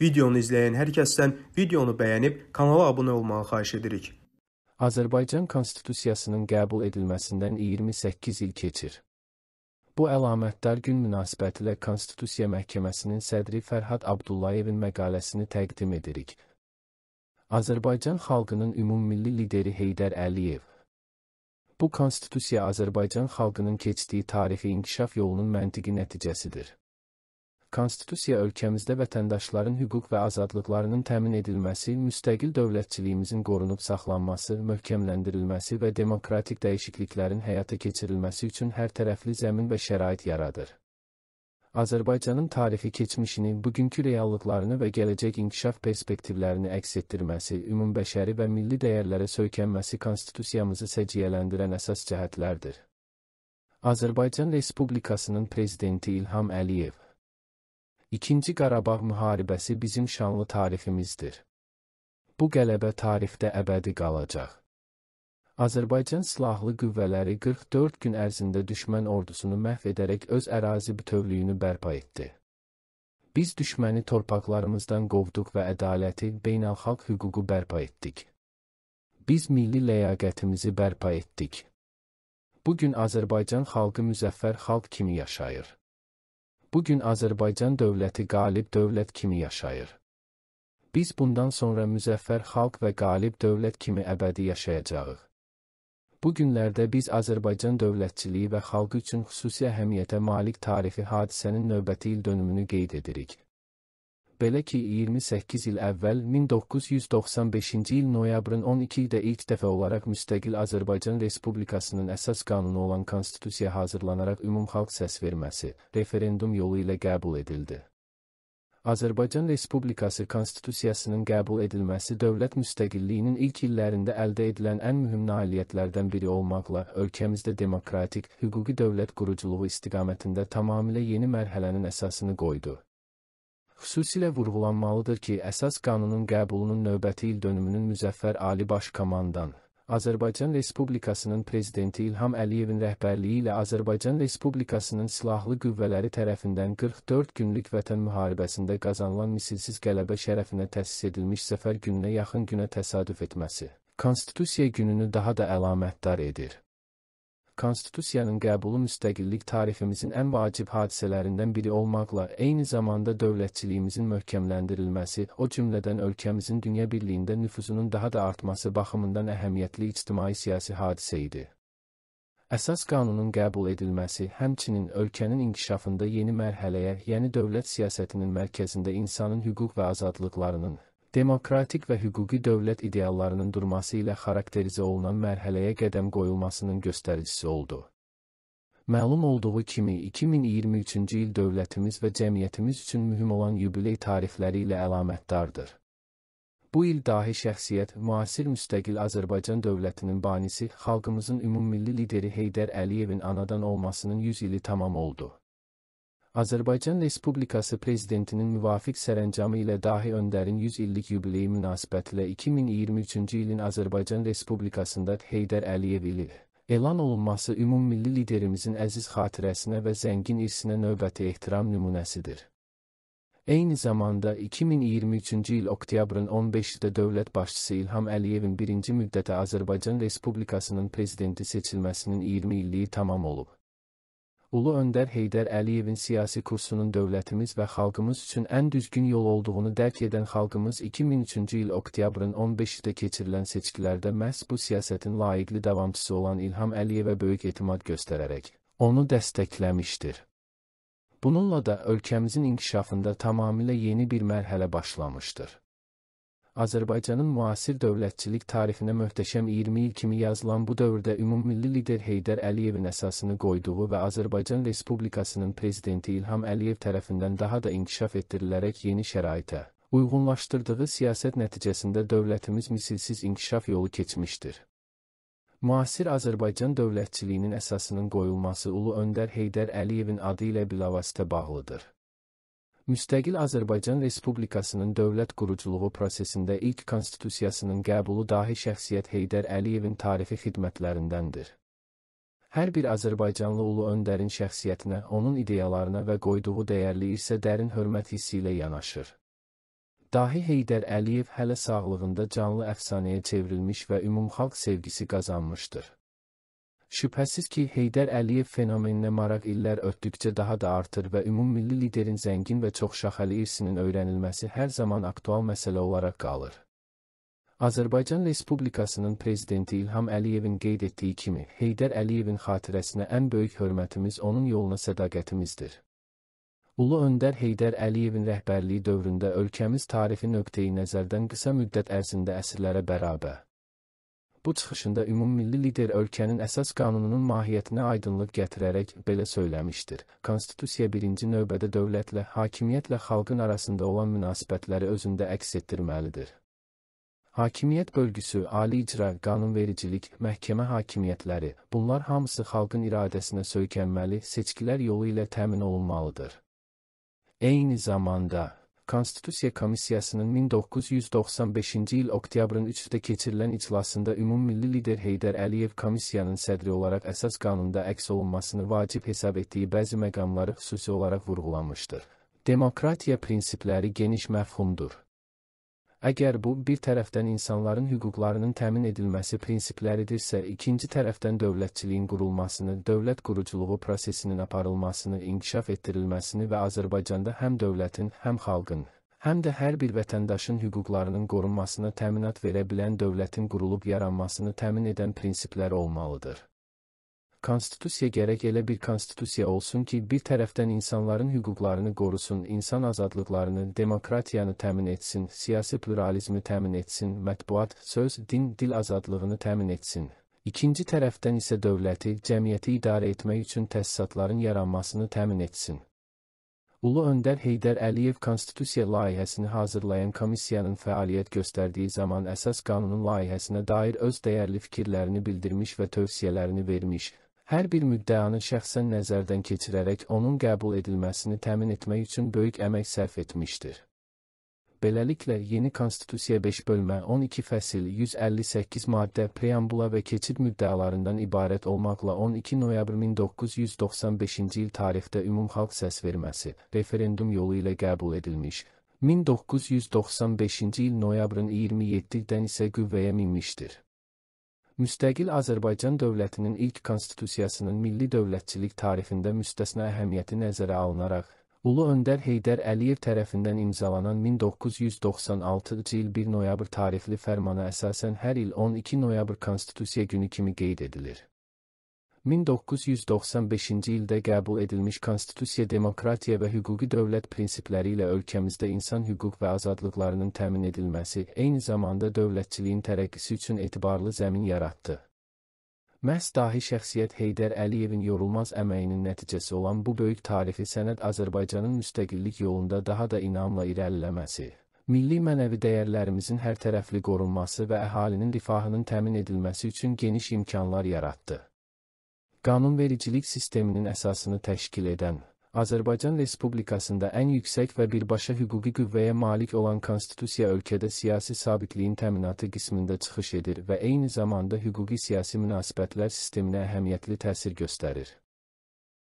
Videonu izləyən hər kəsdən videonu bəyənib kanala abunə olmağı xahiş edirik. Azərbaycan Konstitusiyasının qəbul edilməsindən 28 il keçir. Bu əlamətdar gün münasibətilə Konstitusiya Məhkəməsinin sədri Fərhad Abdullayevin məqaləsini təqdim edirik. Azərbaycan xalqının ümummilli lideri Heydər Əliyev Bu konstitusiya Azərbaycan xalqının keçdiyi tarixi inkişaf yolunun məntiqi nəticəsidir. Konstitusiya ölkəmizdə vətəndaşların hüquq və azadlıqlarının təmin edilməsi, müstəqil dövlətçiliyimizin qorunub saxlanması, möhkəmləndirilməsi və demokratik dəyişikliklərin həyata keçirilməsi üçün hərtərəfli zəmin və şərait yaradır. Azərbaycanın tarixi keçmişini, bugünkü reallıqlarını və gələcək inkişaf perspektivlərini əks etdirməsi, ümumbəşəri və milli dəyərlərə söykənməsi konstitusiyamızı səciyyələndirən əsas cəhətlərdir. Azərbaycan Respublikasının prezidenti İlham Əliyev İkinci Qarabağ müharibəsi bizim şanlı tariximizdir. Bu qələbə tarixdə əbədi qalacaq. Azərbaycan Silahlı Qüvvələri 44 gün ərzində düşmən ordusunu məhv edərək öz ərazi bütövlüyünü bərpa etdi. Biz düşməni torpaqlarımızdan qovduq və ədaləti, beynəlxalq hüququ bərpa etdik. Biz milli ləyaqətimizi bərpa etdik. Bu gün Azərbaycan xalqı müzəffər xalq kimi yaşayır. Bugün Azərbaycan dövləti qalib dövlət kimi yaşayır. Biz bundan sonra müzəffər xalq və qalib dövlət kimi əbədi yaşayacağıq. Bu günlərdə biz Azərbaycan dövlətçiliyi və xalqı üçün xüsusi əhəmiyyətə malik tarixi hadisənin növbəti il dönümünü qeyd edirik. Belə ki, 28 il əvvəl 1995-ci il noyabrın 12-də ilk dəfə olaraq müstəqil Azərbaycan Respublikasının əsas qanunu olan konstitusiya hazırlanaraq ümumxalq səs verməsi, referendum yolu ilə qəbul edildi. Azərbaycan Respublikası konstitusiyasının qəbul edilməsi dövlət müstəqilliyinin ilk illərində əldə edilən ən mühüm nailiyyətlərdən biri olmaqla ölkəmizdə demokratik, hüquqi dövlət quruculuğu istiqamətində tamamilə yeni mərhələnin əsasını qoydu. Xüsusilə vurğulanmalıdır ki, əsas qanunun qəbulunun növbəti il dönümünün müzəffər Ali Baş Komandan Azərbaycan Respublikasının prezidenti İlham Əliyevin rəhbərliyi ilə Azərbaycan Respublikasının silahlı qüvvələri tərəfindən 44 günlük vətən müharibəsində qazanılan misilsiz qələbə şərəfinə təsis edilmiş zəfər gününə yaxın günə təsadüf etməsi Konstitusiya gününü daha da əlamətdar edir. Konstitusiyanın qəbulu müstəqillik tariximizin ən vacib hadisələrindən biri olmaqla eyni zamanda dövlətçiliyimizin möhkəmləndirilməsi, o cümlədən ölkəmizin dünya birliyində nüfuzunun daha da artması baxımından əhəmiyyətli ictimai-siyasi hadisə idi. Əsas qanunun qəbul edilməsi həmçinin ölkənin inkişafında yeni mərhələyə, yəni dövlət siyasətinin mərkəzində insanın hüquq və azadlıqlarının demokratik və hüquqi dövlət ideallarının durması ilə xarakterizə olunan mərhələyə qədəm qoyulmasının göstəricisi oldu. Məlum olduğu kimi 2023-cü il dövlətimiz və cəmiyyətimiz üçün mühüm olan yubiley tarixləri ilə əlamətdardır. Bu il dahi şəxsiyyət, müasir müstəqil Azərbaycan dövlətinin banisi, xalqımızın ümummilli lideri Heydər Əliyevin anadan olmasının 100 ili tamam oldu. Azərbaycan Respublikası Prezidentinin müvafiq sərəncamı ilə dahi öndərin 100 illik yubileyi münasibətilə 2023-cü ilin Azərbaycan Respublikasında Heydər Əliyev ili elan olunması ümummilli liderimizin əziz xatirəsinə və zəngin irsinə növbəti ehtiram nümunəsidir. Eyni zamanda 2023-cü il oktyabrın 15-də dövlət başçısı İlham Əliyevin birinci müddətə Azərbaycan Respublikasının prezidenti seçilməsinin 20 illiyi tamam olub. Ulu Öndər Heydər Əliyevin siyasi kursunun dövlətimiz və xalqımız üçün ən düzgün yol olduğunu dərk edən xalqımız 2003-cü il oktyabrın 15-də keçirilən seçkilərdə məhz bu siyasətin layiqli davamçısı olan İlham Əliyevə böyük etimad göstərərək onu dəstəkləmişdir. Bununla da ölkəmizin inkişafında tamamilə yeni bir mərhələ başlamışdır. Azərbaycanın müasir dövlətçilik tarixinə möhtəşəm 20 il kimi yazılan bu dövrdə ümummilli lider Heydər Əliyevin əsasını qoyduğu və Azərbaycan Respublikasının prezidenti İlham Əliyev tərəfindən daha da inkişaf etdirilərək yeni şəraitə uyğunlaşdırdığı siyasət nəticəsində dövlətimiz misilsiz inkişaf yolu keçmişdir. Müasir Azərbaycan dövlətçiliyinin əsasının qoyulması Ulu Öndər Heydər Əliyevin adı ilə bilavasitə bağlıdır. Müstəqil Azərbaycan Respublikasının dövlət quruculuğu prosesində ilk konstitusiyasının qəbulu dahi şəxsiyyət Heydər Əliyevin tarixi xidmətlərindəndir. Hər bir Azərbaycanlı ulu öndərin şəxsiyyətinə, onun ideyalarına və qoyduğu dəyərli irsə dərin hörmət hissi ilə yanaşır. Dahi Heydər Əliyev hələ sağlığında canlı əfsanəyə çevrilmiş və ümumxalq sevgisi qazanmışdır. Şübhəsiz ki, Heydər Əliyev fenomeninə maraq illər ötdükcə daha da artır və ümummilli liderin zəngin və çoxşaxəli irsinin öyrənilməsi hər zaman aktual məsələ olaraq qalır. Azərbaycan Respublikasının prezidenti İlham Əliyevin qeyd etdiyi kimi, Heydər Əliyevin xatirəsinə ən böyük hörmətimiz onun yoluna sədaqətimizdir. Ulu öndər Heydər Əliyevin rəhbərliyi dövründə ölkəmiz tarixi nöqteyi nəzərdən qısa müddət ərzində əsrlərə bərabər Bu çıxışında ümummilli lider ölkənin əsas qanununun mahiyyətinə aydınlıq gətirərək belə söyləmişdir. Konstitusiya birinci növbədə dövlətlə, hakimiyyətlə xalqın arasında olan münasibətləri özündə əks etdirməlidir. Hakimiyyət bölgüsü, ali icra, qanunvericilik, məhkəmə hakimiyyətləri, bunlar hamısı xalqın iradəsinə söykənməli, seçkilər yolu ilə təmin olunmalıdır. Eyni zamanda Konstitusiya Komissiyasının 1995-ci il oktyabrın 3-də keçirilən iclasında ümummilli lider Heydər Əliyev komissiyanın sədri olaraq əsas qanunda əks olunmasını vacib hesab etdiyi bəzi məqamları xüsusi olaraq vurğulamışdır. Demokratiya prinsipləri geniş məfhumdur. Əgər bu bir tərəfdən insanların hüquqlarının təmin edilməsi prinsipləridirsə, ikinci tərəfdən dövlətçiliyin qurulmasını, dövlət quruculuğu prosesinin aparılmasını, inkişaf etdirilməsini və Azərbaycanda həm dövlətin, həm xalqın, həm də hər bir vətəndaşın hüquqlarının qorunmasına təminat verə bilən dövlətin qurulub yaranmasını təmin edən prinsiplər olmalıdır konstitusiya gərək elə bir konstitusiya olsun ki, bir tərəfdən insanların hüquqlarını qorusun, insan azadlıqlarını, demokratiyanı təmin etsin, siyasi pluralizmi təmin etsin, mətbuat, söz, din, dil azadlığını təmin etsin. İkinci tərəfdən isə dövləti, cəmiyyəti idarə etmək üçün təsisatların yaranmasını təmin etsin. Ulu Öndər Heydər Əliyev Konstitusiya layihəsini hazırlayan komissiyanın fəaliyyət göstərdiyi zaman əsas qanunun layihəsinə dair öz dəyərli fikirlərini bildirmiş və tövsiyələrini vermiş, Hər bir müddəanı şəxsən nəzərdən keçirərək onun qəbul edilməsini təmin etmək üçün böyük əmək sərf etmişdir. Beləliklə, yeni konstitusiya 5 bölmə 12 fəsil 158 maddə preambula və keçid müddəalarından ibarət olmaqla 12 noyabr 1995-ci il tarixdə ümumxalq səs verməsi, referendum yolu ilə qəbul edilmiş, 1995-ci il noyabrın 27-dən isə qüvvəyə minmişdir müstəqil Azərbaycan dövlətinin ilk konstitusiyasının milli dövlətçilik tarixində müstəsna əhəmiyyəti nəzərə alınaraq, Ulu Öndər Heydər Əliyev tərəfindən imzalanan 1996-cı il 1 noyabr tarixli fərmana əsasən hər il 12 noyabr Konstitusiya günü kimi qeyd edilir. 1995-ci ildə qəbul edilmiş konstitusiya demokratiya və hüquqi dövlət prinsipləri ilə ölkəmizdə insan hüquq və azadlıqlarının təmin edilməsi, eyni zamanda dövlətçiliyin tərəqqisi üçün etibarlı zəmin yaratdı. Məhz dahi şəxsiyyət Heydər Əliyevin yorulmaz əməyinin nəticəsi olan bu böyük tarixi sənəd Azərbaycanın müstəqillik yolunda daha da inamla irəliləməsi, milli mənəvi dəyərlərimizin hər tərəfli qorunması və əhalinin rifahının təmin edilməsi üçün geniş imkanlar yaratdı qanunvericilik sisteminin əsasını təşkil edən, Azərbaycan Respublikasında ən yüksək və birbaşa hüquqi qüvvəyə malik olan konstitusiya ölkədə siyasi sabitliyin təminatı qismində çıxış edir və eyni zamanda hüquqi-siyasi münasibətlər sisteminə əhəmiyyətli təsir göstərir.